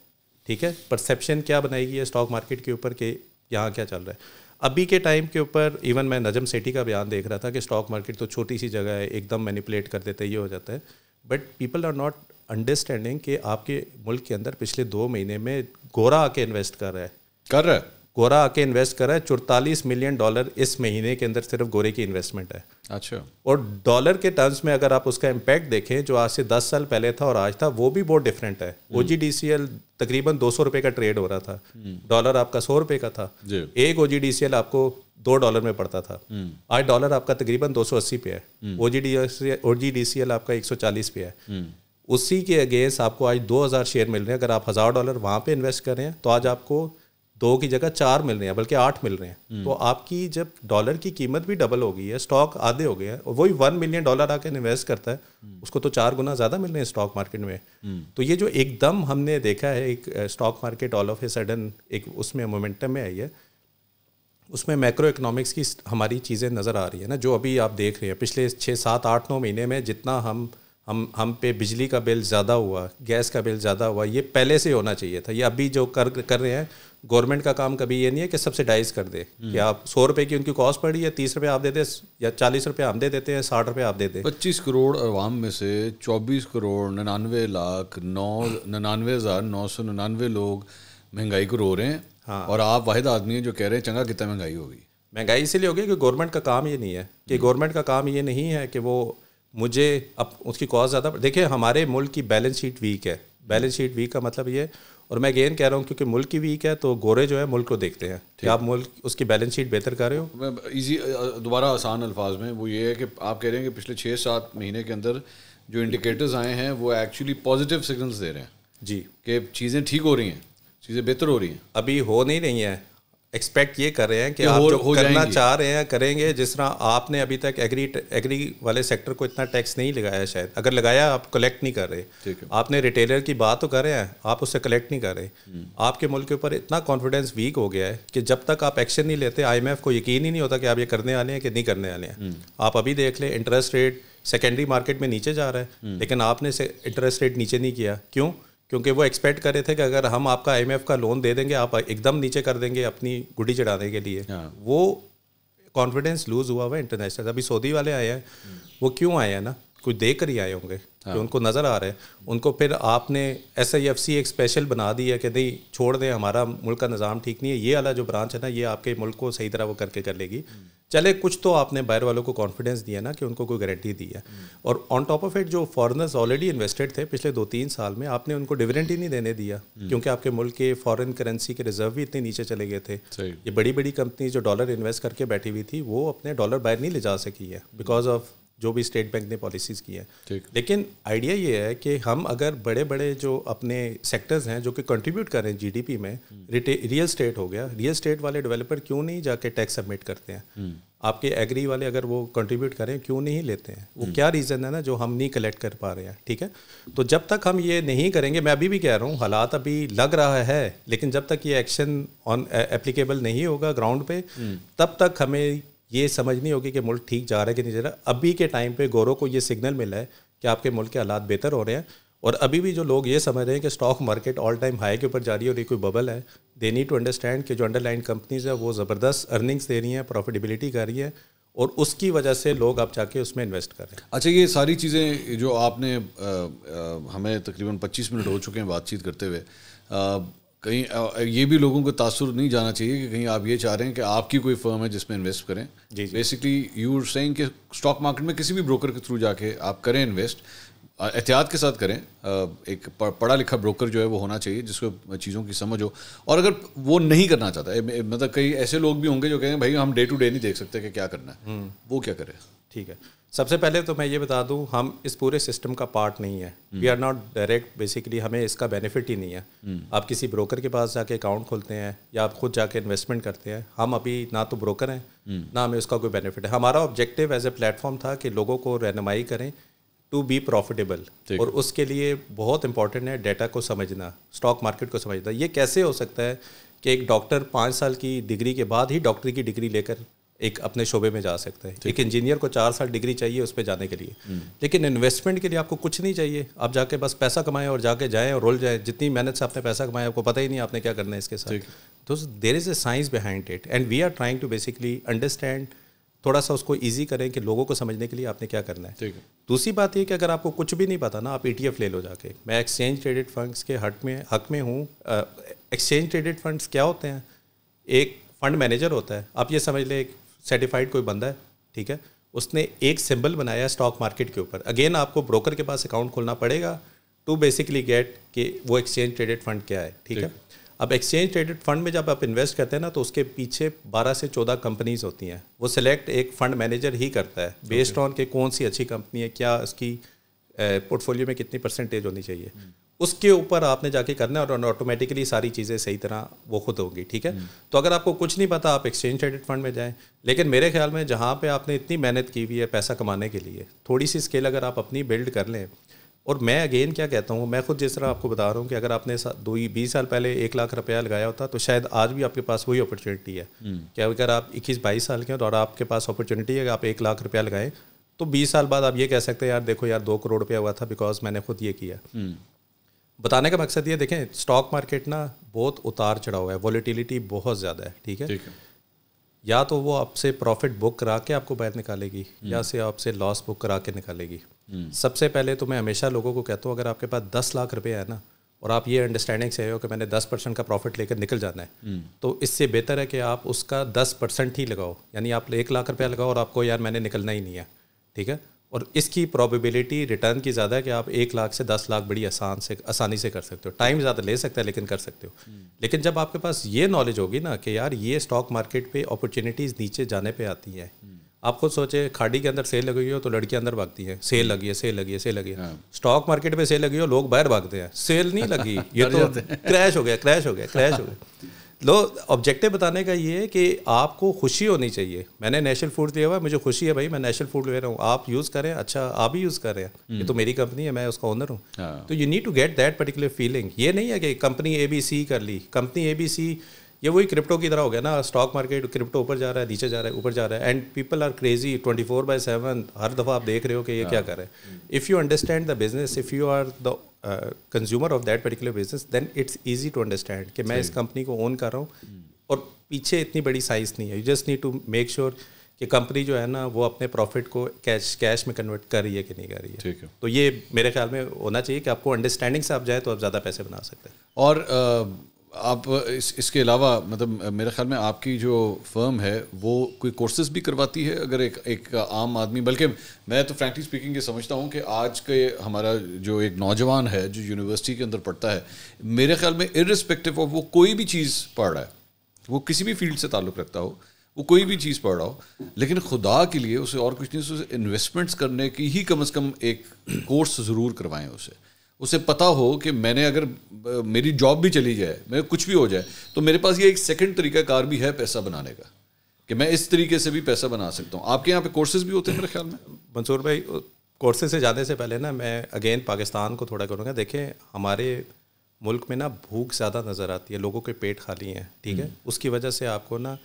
ठीक है परसेप्शन क्या बनाएगी स्टॉक मार्केट के ऊपर कि यहाँ क्या चल रहा है अभी के टाइम के ऊपर इवन मैं नजम सेठी का बयान देख रहा था कि स्टॉक मार्केट तो छोटी सी जगह है एकदम मैनिपुलेट कर देते ये हो जाता है but people are not understanding कि आपके मुल्क के अंदर पिछले दो महीने में गोरा आके इन्वेस्ट कर रहा है कर रहा है गोरा आके इन्वेस्ट करा है चौतालीस मिलियन डॉलर इस महीने के अंदर सिर्फ गोरे की इन्वेस्टमेंट है अच्छा और डॉलर के टर्म्स में अगर आप उसका इम्पैक्ट देखें जो आज से दस साल पहले था और आज था वो भी बहुत डिफरेंट है O G D C L तकरीबन दो सौ रुपये का ट्रेड हो रहा था डॉलर हम्म। आपका सौ रुपये का था एक ओ जी डी सी एल आपको दो डॉलर में पड़ता था हम्म। आज डॉलर आपका तकरीबन दो सौ अस्सी पे है O G D O G D C L आपका एक सौ चालीस पे है हम्म। उसी के अगेंस्ट आपको आज दो हज़ार शेयर मिल रहे हैं अगर आप हज़ार डॉलर वहाँ पे इन्वेस्ट कर रहे हैं तो आज आपको दो की जगह चार मिल रहे हैं बल्कि आठ मिल रहे हैं हम्म। तो आपकी जब डॉलर की कीमत भी डबल हो गई है स्टॉक आधे हो गए हैं और वही वन मिलियन डॉलर आकर इन्वेस्ट करता है हम्म। उसको तो चार गुना ज़्यादा मिल रहे हैं स्टॉक मार्केट में हम्म। तो ये जो एकदम हमने देखा है एक stock market all of a sudden एक उसमें मोमेंटम में आई है उसमें मैक्रो इकोनॉमिक्स की हमारी चीज़ें नज़र आ रही है ना जो अभी आप देख रहे हैं पिछले छः सात आठ नौ महीने में जितना हम हम हम पे बिजली का बिल ज़्यादा हुआ गैस का बिल ज़्यादा हुआ ये पहले से होना चाहिए था ये अभी जो कर कर रहे हैं गवर्नमेंट का काम कभी ये नहीं है कि सब्सिडाइज कर दे हम्म। कि आप सौ रुपये की उनकी कॉस्ट पड़ी है तीस रुपये आप दे दें या चालीस रुपये हम दे देते हैं साठ रुपये आप दे दें पच्चीस करोड़ अवाम में से चौबीस करोड़ ननानवे लाख नौ निन्यानवे हज़ार नौ सौ ननानवे लोग महंगाई को रो रहे हैं हाँ और आप वाहिद आदमी हैं जो कह रहे हैं चंगा कितना महंगाई होगी महंगाई इसीलिए होगी कि गवर्नमेंट का काम ये नहीं है कि हम्म। गवर्नमेंट का काम ये नहीं है कि वो मुझे अब उसकी कॉस्ट ज़्यादा देखिए हमारे मुल्क की बैलेंस शीट वीक है बैलेंस शीट वीक का मतलब ये और मैं गेन कह रहा हूँ क्योंकि मुल्क की वीक है तो गोरे जो है मुल्क को देखते हैं कि आप मुल्क उसकी बैलेंस शीट बेहतर कर रहे हो मैं इजी दोबारा आसान अल्फाज में वो ये है कि आप कह रहे हैं कि पिछले छः सात महीने के अंदर जो इंडिकेटर्स आए हैं वो एक्चुअली पॉजिटिव सिग्नल्स दे रहे हैं जी कि चीज़ें ठीक हो रही हैं चीज़ें बेहतर हो रही हैं अभी हो नहीं रही हैं एक्सपेक्ट ये कर रहे हैं कि आप हो, जो हो करना चाह रहे हैं करेंगे जिस तरह आपने अभी तक एग्री एग्री वाले सेक्टर को इतना टैक्स नहीं लगाया शायद अगर लगाया आप कलेक्ट नहीं कर रहे आपने रिटेलर की बात तो कर रहे हैं आप उससे कलेक्ट नहीं कर रहे हम्म। आपके मुल्क के ऊपर इतना कॉन्फिडेंस वीक हो गया है कि जब तक आप एक्शन नहीं लेते आई को यकीन ही नहीं होता कि आप ये करने आने हैं कि नहीं करने आने हैं हम्म। आप अभी देख लें इंटरेस्ट रेट सेकेंडरी मार्केट में नीचे जा रहा है हम्म। लेकिन आपने इंटरेस्ट रेट नीचे नहीं किया क्यों क्योंकि वो एक्सपेक्ट कर रहे थे कि अगर हम आपका आई का लोन दे देंगे आप एकदम नीचे कर देंगे अपनी गुडी चढ़ाने के लिए हाँ। वो कॉन्फिडेंस लूज़ हुआ हुआ है इंटरनेशनल अभी सऊदी वाले आए हैं वो क्यों आए हैं ना कुछ देख कर ही आए होंगे हाँ। जो उनको नज़र आ रहे हैं उनको फिर आपने एस आई एफ सी एक स्पेशल बना दी है कि नहीं छोड़ दें हमारा मुल्क का निज़ाम ठीक नहीं है ये वाला जो ब्रांच है ना ये आपके मुल्क को सही तरह वो करके कर लेगी चले कुछ तो आपने बाहर वालों को कॉन्फिडेंस दिया ना कि उनको कोई गारंटी दी है और ऑन टॉप ऑफ इट जो फॉरनर्स ऑलरेडी इन्वेस्टेड थे पिछले दो तीन साल में आपने उनको डिविडेंट ही नहीं देने दिया हम्म। क्योंकि आपके मुल्क के फॉरेन करेंसी के रिजर्व भी इतने नीचे चले गए थे ये बड़ी बड़ी कंपनी जो डॉलर इन्वेस्ट करके बैठी हुई थी वो अपने डॉलर बाहर नहीं ले जा सकी है बिकॉज हम्म। ऑफ जो भी स्टेट बैंक ने पॉलिसीज़ की हैं लेकिन आइडिया ये है कि हम अगर बड़े बड़े जो अपने सेक्टर्स हैं जो कि कंट्रीब्यूट कर रहे हैं जीडीपी में हम्म। रियल स्टेट हो गया रियल स्टेट वाले डेवलपर क्यों नहीं जाके टैक्स सबमिट करते हैं हम्म। आपके एग्री वाले अगर वो कंट्रीब्यूट करें क्यों नहीं लेते हैं वो हम्म। क्या रीज़न है ना जो हम नहीं कलेक्ट कर पा रहे हैं ठीक है तो जब तक हम ये नहीं करेंगे मैं अभी भी कह रहा हूँ हालात अभी लग रहा है लेकिन जब तक ये एक्शन ऑन एप्लीकेबल नहीं होगा ग्राउंड पे तब तक हमें ये समझ नहीं होगी कि मुल्क ठीक जा रहा है कि नहीं जा रहा अभी के टाइम पे गौरव को ये सिग्नल मिला है कि आपके मुल्क के हालात बेहतर हो रहे हैं और अभी भी जो लोग ये समझ रहे हैं कि stock market all time high के ऊपर जा रही है और ये कोई बबल है दे नीड टू अंडरस्टैंड कि जो अंडरलाइन कंपनीज़ है वो ज़बरदस्त अर्निंग्स दे रही हैं प्रॉफिटेबिलिटी कर रही है और उसकी वजह से लोग आप जाके उसमें इन्वेस्ट कर रहे हैं अच्छा ये सारी चीज़ें जो आपने आ, आ, हमें तकरीबन 25 मिनट हो चुके हैं बातचीत करते हुए कहीं ये भी लोगों को तासुर नहीं जाना चाहिए कि कहीं आप ये चाह रहे हैं कि आपकी कोई फर्म है जिसमें इन्वेस्ट करें बेसिकली यू सेइंग कि स्टॉक मार्केट में किसी भी ब्रोकर के थ्रू जाके आप करें इन्वेस्ट एहतियात के साथ करें एक पढ़ा लिखा ब्रोकर जो है वो होना चाहिए जिसको चीज़ों की समझ हो और अगर वो नहीं करना चाहता मतलब कई ऐसे लोग भी होंगे जो कहें भाई हम डे टू डे नहीं देख सकते कि क्या करना है हम्म। वो क्या करें ठीक है सबसे पहले तो मैं ये बता दूं हम इस पूरे सिस्टम का पार्ट नहीं है we are not direct basically हमें इसका बेनिफिट ही नहीं है hmm. आप किसी ब्रोकर के पास जाके अकाउंट खोलते हैं या आप खुद जाके इन्वेस्टमेंट करते हैं हम अभी ना तो ब्रोकर हैं hmm. ना हमें उसका कोई बेनिफिट है हमारा ऑब्जेक्टिव एज ए प्लेटफॉर्म था कि लोगों को रहनमाई करें टू बी प्रॉफिटेबल और उसके लिए बहुत इंपॉर्टेंट है डेटा को समझना स्टॉक मार्केट को समझना ये कैसे हो सकता है कि एक डॉक्टर पाँच साल की डिग्री के बाद ही डॉक्टरी की डिग्री लेकर एक अपने शोबे में जा सकते हैं एक इंजीनियर को चार साल डिग्री चाहिए उस पर जाने के लिए हम्म। लेकिन इन्वेस्टमेंट के लिए आपको कुछ नहीं चाहिए आप जाके बस पैसा कमाएं और जाके जाएं और रोल जाएं जितनी मेहनत से आपने पैसा कमाया आपको पता ही नहीं आपने क्या करना है इसके साथ तो there is a science behind it and we are trying to basically understand थोड़ा सा उसको ईजी करें कि लोगों को समझने के लिए आपने क्या करना है दूसरी बात ये कि अगर आपको कुछ भी नहीं पता ना आप ई e ले लो जाके मैं एक्सचेंज ट्रेडेड फंड्स के हट में हक में हूँ एक्सचेंज ट्रेडेड फंड्स क्या होते हैं एक फंड मैनेजर होता है आप ये समझ लें सर्टिफाइड कोई बंदा है ठीक है उसने एक सिंबल बनाया है स्टॉक मार्केट के ऊपर अगेन आपको ब्रोकर के पास अकाउंट खोलना पड़ेगा टू बेसिकली गेट कि वो एक्सचेंज ट्रेडेड फंड क्या है ठीक है अब एक्सचेंज ट्रेडेड फंड में जब आप इन्वेस्ट करते हैं ना तो उसके पीछे 12 से 14 कंपनीज होती हैं वो सिलेक्ट एक फंड मैनेजर ही करता है बेस्ड ऑन के कौन सी अच्छी कंपनी है क्या उसकी पोर्टफोलियो में कितनी परसेंटेज होनी चाहिए उसके ऊपर आपने जाके करना है और ऑटोमेटिकली सारी चीज़ें सही तरह वो खुद होंगी ठीक है हम्म। तो अगर आपको कुछ नहीं पता आप एक्सचेंज ट्रेडेड फंड में जाएं लेकिन मेरे ख्याल में जहाँ पे आपने इतनी मेहनत की हुई है पैसा कमाने के लिए थोड़ी सी स्केल अगर आप अपनी बिल्ड कर लें और मैं अगेन क्या कहता हूँ मैं खुद जिस तरह आपको बता रहा हूँ कि अगर आपने दो ही बीस साल पहले एक लाख रुपया लगाया होता तो शायद आज भी आपके पास वही अपॉर्चुनिटी है हम्म। कि अगर आप इक्कीस बाईस साल के हैं तो और आपके पास अपॉर्चुनिटी है आप एक लाख रुपया लगाएं तो बीस साल बाद आप ये कह सकते हैं यार देखो यार दो करोड़ रुपया हुआ था बिकॉज मैंने खुद ये किया हम्म। बताने का मकसद ये देखें स्टॉक मार्केट ना बहुत उतार चढ़ाव है वॉलीटिलिटी बहुत ज़्यादा है ठीक है? या तो वो आपसे प्रॉफिट बुक करा के आपको बाहर निकालेगी हम्म। या से आपसे लॉस बुक करा के निकालेगी हम्म। सबसे पहले तो मैं हमेशा लोगों को कहता हूँ अगर आपके पास दस लाख रुपए है ना और आप ये अंडरस्टैंडिंग से हो कि मैंने दस परसेंट का प्रॉफिट लेकर निकल जाना है हम्म। तो इससे बेहतर है कि आप उसका दस परसेंट ही लगाओ यानी आप एक लाख रुपया लगाओ और आपको यार मैंने निकलना ही नहीं है ठीक है और इसकी प्रोबेबिलिटी रिटर्न की ज़्यादा है कि आप एक लाख से दस लाख बड़ी आसान से आसानी से कर सकते हो टाइम ज़्यादा ले सकता है लेकिन कर सकते हो हम्म। लेकिन जब आपके पास ये नॉलेज होगी ना कि यार ये स्टॉक मार्केट पे अपॉर्चुनिटीज़ नीचे जाने पे आती हैं हम्म। आप खुद सोचे खाड़ी के अंदर सेल लगी हुई हो तो लड़कियां अंदर भागती हैं सेल हम्म। लगी है सेल लगी है सेल लगी है स्टॉक मार्केट पर सेल लगी हो लोग बाहर भागते हैं सेल नहीं लगी ये तो क्रैश हो गया क्रैश हो गया क्रैश हो गया लो ऑब्जेक्टिव बताने का ये है कि आपको खुशी होनी चाहिए मैंने नेशनल फूड दिया हुआ है मुझे खुशी है भाई मैं नेशनल फूड ले रहा हूँ आप यूज़ करें अच्छा आप ही यूज़ कर रहे हैं ये हम्म। तो मेरी कंपनी है मैं उसका ओनर हूँ हाँ। तो you need to get that particular feeling ये नहीं है कि कंपनी ए बी सी कर ली कंपनी ए बी सी ये वही क्रिप्टो की तरह हो गया ना स्टॉक मार्केट क्रिप्टो ऊपर जा रहा है नीचे जा रहा है ऊपर जा रहा है and people are crazy twenty four by seven हर दफा आप देख रहे हो कि ये हाँ। क्या कर रहे हैं if you understand the business if you are the consumer of that particular business then it's easy to understand कि मैं इस कंपनी को ओन कर रहा हूँ hmm. और पीछे इतनी बड़ी साइज नहीं है you just need to make sure कि कंपनी जो है ना वो अपने प्रॉफिट को कैश कैश में कन्वर्ट कर रही है कि नहीं कर रही है ठीक है तो ये मेरे ख्याल में होना चाहिए कि आपको अंडरस्टैंडिंग से आप जाए तो आप ज़्यादा पैसे बना सकते हैं और uh, आप इस, इसके अलावा मतलब मेरे ख्याल में आपकी जो फर्म है वो कोई कोर्सेज भी करवाती है अगर एक एक आम आदमी बल्कि मैं तो फ्रैंकली स्पीकिंग ये समझता हूँ कि आज के हमारा जो एक नौजवान है जो यूनिवर्सिटी के अंदर पढ़ता है मेरे ख्याल में इरिस्पेक्टिव ऑफ वो कोई भी चीज़ पढ़ रहा है वो किसी भी फील्ड से ताल्लुक़ रखता हो वो कोई भी चीज़ पढ़ रहा हो लेकिन खुदा के लिए उसे और कुछ नहीं उसे इन्वेस्टमेंट्स करने की ही कम अज़ कम एक कोर्स ज़रूर करवाएं उसे उसे पता हो कि मैंने अगर मेरी जॉब भी चली जाए मेरे कुछ भी हो जाए तो मेरे पास ये एक सेकंड तरीका कार भी है पैसा बनाने का कि मैं इस तरीके से भी पैसा बना सकता हूँ आपके यहाँ पे कोर्सेज भी होते हैं मेरे ख्याल में मंसूर भाई कोर्सेज से जाने से पहले ना मैं अगेन पाकिस्तान को थोड़ा करूँगा देखें हमारे मुल्क में ना भूख ज़्यादा नज़र आती है लोगों के पेट खाली हैं ठीक है हम्म। उसकी वजह से आपको ना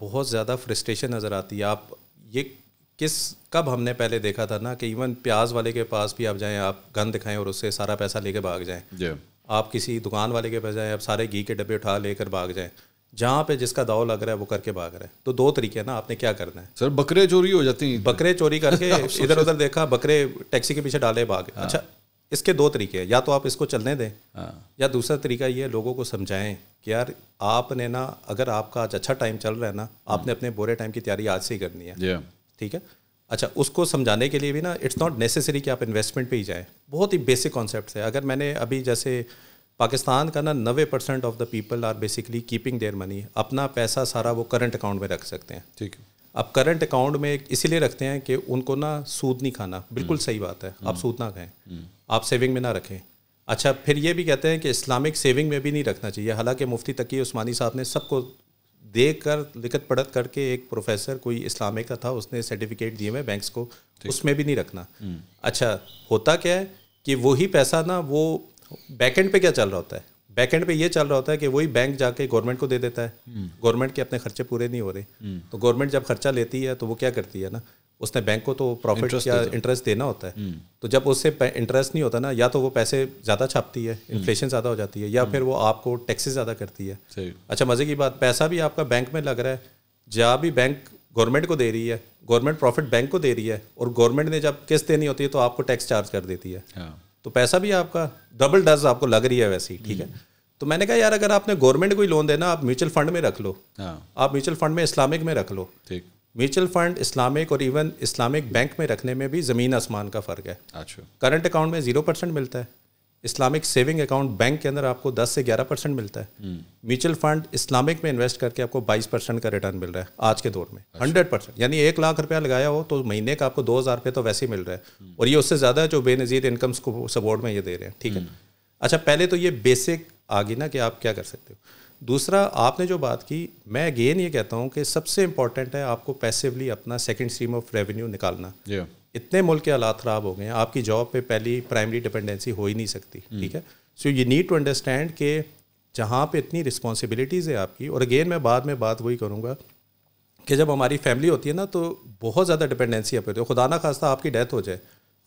बहुत ज़्यादा फ्रस्ट्रेशन नज़र आती है आप ये किस कब हमने पहले देखा था ना कि इवन प्याज वाले के पास भी आप जाएं आप गन दिखाएं और उससे सारा पैसा लेके भाग जाएं आप किसी दुकान वाले के पास जाएं आप सारे घी के डब्बे उठा लेकर भाग जाएं जहाँ पे जिसका दाव लग रहा है वो करके भाग रहा है तो दो तरीके हैं ना आपने क्या करना है सर बकरे चोरी हो जाती हैं बकरे चोरी करके इधर उधर देखा बकरे टैक्सी के पीछे डाले भाग हाँ। अच्छा इसके दो तरीके हैं या तो आप इसको चलने दें हाँ। या दूसरा तरीका ये लोगों को समझाएं कि यार आपने ना अगर आपका आज अच्छा टाइम चल रहा है ना आपने हाँ। अपने बुरे टाइम की तैयारी आज से ही करनी है ठीक है अच्छा उसको समझाने के लिए भी ना इट्स नॉट नेसेसरी कि आप इन्वेस्टमेंट पे ही जाएँ बहुत ही बेसिक कॉन्सेप्ट है अगर मैंने अभी जैसे पाकिस्तान का ना नबे percent of the people are basically keeping their money अपना पैसा सारा वो करंट अकाउंट में रख सकते हैं ठीक है अब करंट अकाउंट में इसीलिए रखते हैं कि उनको ना सूद नहीं खाना बिल्कुल हम्म। सही बात है आप हम्म। सूद ना खाएं हम्म। आप सेविंग में ना रखें अच्छा फिर ये भी कहते हैं कि इस्लामिक सेविंग में भी नहीं रखना चाहिए हालांकि मुफ्ती तकी उस्मानी साहब ने सबको दे कर लिखत पढ़त करके एक प्रोफेसर कोई इस्लामिक का था उसने सर्टिफिकेट दिए हुए बैंक्स को उसमें भी नहीं रखना हम्म। अच्छा होता क्या है कि वही पैसा ना वो बैकेंड पे क्या चल रहा होता है बैकेंड पे ये चल रहा होता है कि वही बैंक जाके गवर्नमेंट को दे देता है गवर्नमेंट हम्म। के अपने खर्चे पूरे नहीं हो रहे हम्म। तो गवर्नमेंट जब खर्चा लेती है तो वो क्या करती है ना उसने बैंक को तो प्रॉफिट या इंटरेस्ट देना होता है हम्म। तो जब उससे इंटरेस्ट नहीं होता ना या तो वो पैसे ज़्यादा छापती है इन्फ्लेशन हम्म। ज़्यादा हो जाती है या फिर वो आपको टैक्सेस ज़्यादा करती है अच्छा मज़े की बात पैसा भी आपका बैंक में लग रहा है जहाँ भी बैंक गवर्नमेंट को दे रही है गवर्नमेंट प्रॉफिट बैंक को दे रही है और गवर्नमेंट ने जब किस्त देनी होती है तो आपको टैक्स चार्ज कर देती है हाँ। तो पैसा भी आपका डबल डज आपको लग रही है वैसे ही ठीक है हम्म। तो मैंने कहा यार अगर आपने गवर्नमेंट को ही लोन देना आप म्यूचुअल फंड में रख लो हाँ। आप म्यूचुअल फंड में इस्लामिक में रख लो ठीक म्यूचुअल फंड इस्लामिक और इवन इस्लामिक बैंक में रखने में भी ज़मीन आसमान का फ़र्क है अच्छा करंट अकाउंट में ज़ीरो परसेंट मिलता है इस्लामिक सेविंग अकाउंट बैंक के अंदर आपको 10 से 11 परसेंट मिलता है हम्म। म्यूचुअल फंड इस्लामिक में इन्वेस्ट करके आपको 22 परसेंट का रिटर्न मिल रहा है आज के दौर में अच्छा। हंड्रेड परसेंट यानी एक लाख रुपया लगाया हो तो महीने का आपको दो हज़ार रुपये तो वैसे ही मिल रहा है हम्म। और ये उससे ज़्यादा जो बेनज़ीर इनकम सपोर्ट में ये दे रहे हैं ठीक है हम्म। अच्छा पहले तो ये बेसिक आ गई ना कि आप क्या कर सकते हो दूसरा आपने जो बात की मैं अगेन ये कहता हूँ कि सबसे इम्पॉर्टेंट है आपको पैसिवली अपना सेकेंड स्ट्रीम ऑफ रेवेन्यू निकालना yeah. इतने मुल्क के हालात ख़राब हो गए हैं आपकी जॉब पे पहली प्राइमरी डिपेंडेंसी हो ही नहीं सकती हम्म। ठीक है so you need to understand कि जहाँ पे इतनी रिस्पॉन्सिबिलिटीज़ है आपकी और अगेन मैं बाद में बात वही करूँगा कि जब हमारी फैमिली होती है ना तो बहुत ज़्यादा डिपेंडेंसी आप खुदा ना खास्ता आपकी डेथ हो जाए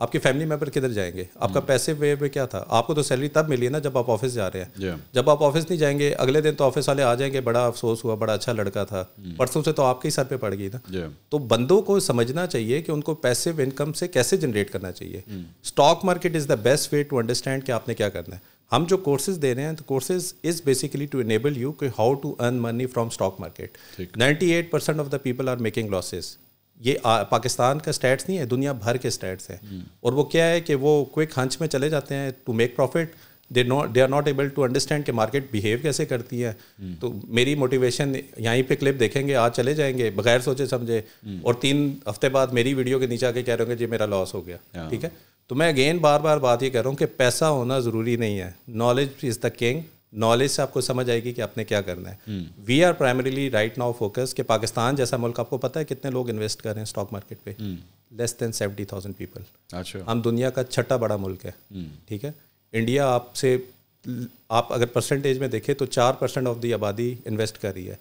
आपके फैमिली मेंबर किधर जाएंगे आपका हम्म। पैसे वे में क्या था आपको तो सैलरी तब मिली है ना जब आप ऑफिस जा रहे हैं जब आप ऑफिस नहीं जाएंगे अगले दिन तो ऑफिस वाले आ जाएंगे बड़ा अफसोस हुआ बड़ा अच्छा लड़का था हम्म। परसों से तो आपके ही सर पे पड़ गई ना तो बंदों को समझना चाहिए कि उनको पैसे इनकम से कैसे जनरेट करना चाहिए stock market is the best way to understand कि आपने क्या करना है हम जो कोर्सेज दे रहे हैं तो courses is basically to enable you कि how to earn money from stock market ninety eight percent of the people are making losses ये पाकिस्तान का स्टैट्स नहीं है दुनिया भर के स्टैट्स हैं हम्म। और वो क्या है कि वो क्विक हंच में चले जाते हैं to make profit they not they are not able to understand कि मार्केट बिहेव कैसे करती है हम्म। तो मेरी मोटिवेशन यहीं पे क्लिप देखेंगे आज चले जाएंगे बगैर सोचे समझे हम्म। और तीन हफ्ते बाद मेरी वीडियो के नीचे आके कह रहे होंगे जी मेरा लॉस हो गया हाँ। ठीक है तो मैं अगेन बार बार बात ये कह रहा हूँ कि पैसा होना ज़रूरी नहीं है knowledge is the king knowledge से आपको समझ आएगी कि आपने क्या करना है we are primarily right now focus कि पाकिस्तान जैसा मुल्क आपको पता है कितने लोग इन्वेस्ट कर रहे हैं स्टॉक मार्केट पे less than seventy thousand people अच्छा हम दुनिया का छठा बड़ा मुल्क है हम्म। ठीक है इंडिया आपसे आप अगर परसेंटेज में देखें तो चार परसेंट ऑफ द आबादी इन्वेस्ट कर रही है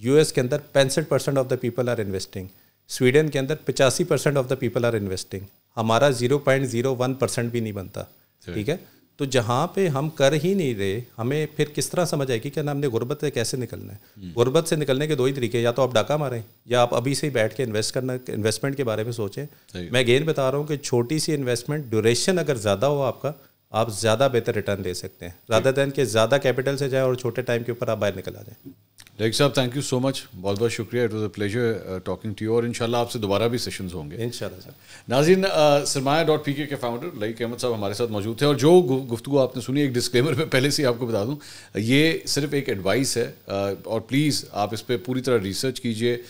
यूएस हम्म। के अंदर पैंसठ percent of the people are investing Sweden के अंदर पिचासी percent of the people are investing हमारा zero point zero one percent भी नहीं बनता ठीक है तो जहाँ पे हम कर ही नहीं रहे हमें फिर किस तरह समझ आएगी कि ना हमने गुर्बत से कैसे निकलना है हम्म। गुर्बत से निकलने के दो ही तरीके या तो आप डाका मारें या आप अभी से ही बैठ के इन्वेस्ट करना इन्वेस्टमेंट के बारे में सोचें मैं गेन बता रहा हूँ कि छोटी सी इन्वेस्टमेंट ड्यूरेशन अगर ज़्यादा हो आपका आप ज़्यादा बेहतर रिटर्न दे सकते हैं ज़्यादा दैन के ज़्यादा कैपिटल से जाए और छोटे टाइम के ऊपर आप बाहर निकल आ जाए डायरेक्ट साहब थैंक यू सो मच बहुत बहुत शुक्रिया it was a pleasure talking to you और इनशाला आपसे दोबारा भी सेशन होंगे इन नाजीन Sarmaya dot P K founder Laeeq Ahmed sahab हमारे साथ मौजूद थे और जो गुफ्तु आपने सुनी एक डिस्क्लेमर में पहले से आपको बता दूँ ये सिर्फ एक एडवाइस है और प्लीज़ आप इस पर पूरी तरह रिसर्च कीजिए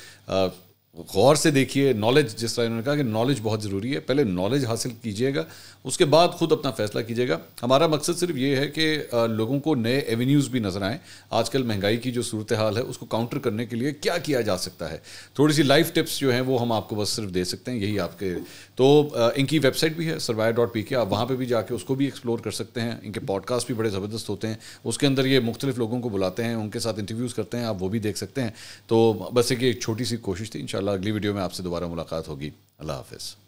गौर से देखिए नॉलेज जिस तरह इन्होंने कहा कि नॉलेज बहुत ज़रूरी है पहले नॉलेज हासिल कीजिएगा उसके बाद खुद अपना फैसला कीजिएगा हमारा मकसद सिर्फ ये है कि लोगों को नए एवेन्यूज़ भी नज़र आएँ आजकल महंगाई की जो सूरत हाल है उसको काउंटर करने के लिए क्या किया जा सकता है थोड़ी सी लाइफ टिप्स जो हैं वो हम आपको बस सिर्फ दे सकते हैं यही आपके तो इनकी वेबसाइट भी है सरवाया डॉट पी के आप वहाँ पर भी जाके उसको भी एक्सप्लोर कर सकते हैं इनके पॉडकास्ट भी बड़े ज़बरदस्त होते हैं उसके अंदर ये मुख्तलिफ लोगों को बुलाते हैं उनके साथ इंटरव्यूज़ करते हैं आप वो भी देख सकते हैं तो बस एक छोटी सी कोशिश थी इन अगली वीडियो में आपसे दोबारा मुलाकात होगी अल्लाह हाफिज़